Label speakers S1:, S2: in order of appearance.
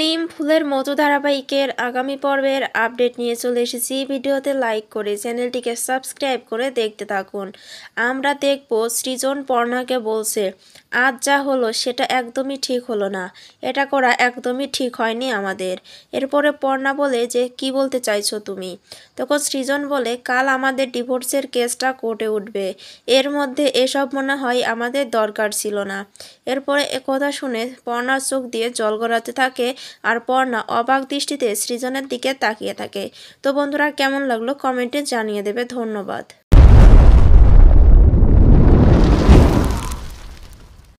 S1: নিম ফুলের মতো ধারাবাহিকের আগামী পর্বের আপডেট নিয়ে চলে এসেছি ভিডিওতে লাইক করে চ্যানেলটিকে সাবস্ক্রাইব করে দেখতে থাকুন আমরা দেখব সৃজন পর্ণাকে বলছে আজ যা হলো সেটা একদমই ঠিক হলো না এটা করা একদমই ঠিক হয়নি আমাদের এরপরে পর্ণা বলে যে কি বলতে চাইছো তুমি তখন সৃজন বলে কাল আমাদের ডিভোর্সের কেসটা কোর্টে উঠবে এর মধ্যে এসব মনে হয় আমাদের দরকার ছিল না এরপরে কথা শুনে পর্ণার চোখ দিয়ে জল গড়াতে থাকে আর পর্ণা অবাক দৃষ্টিতে সৃজনের দিকে তাকিয়ে থাকে তো বন্ধুরা কেমন লাগলো কমেন্টে জানিয়ে দেবে ধন্যবাদ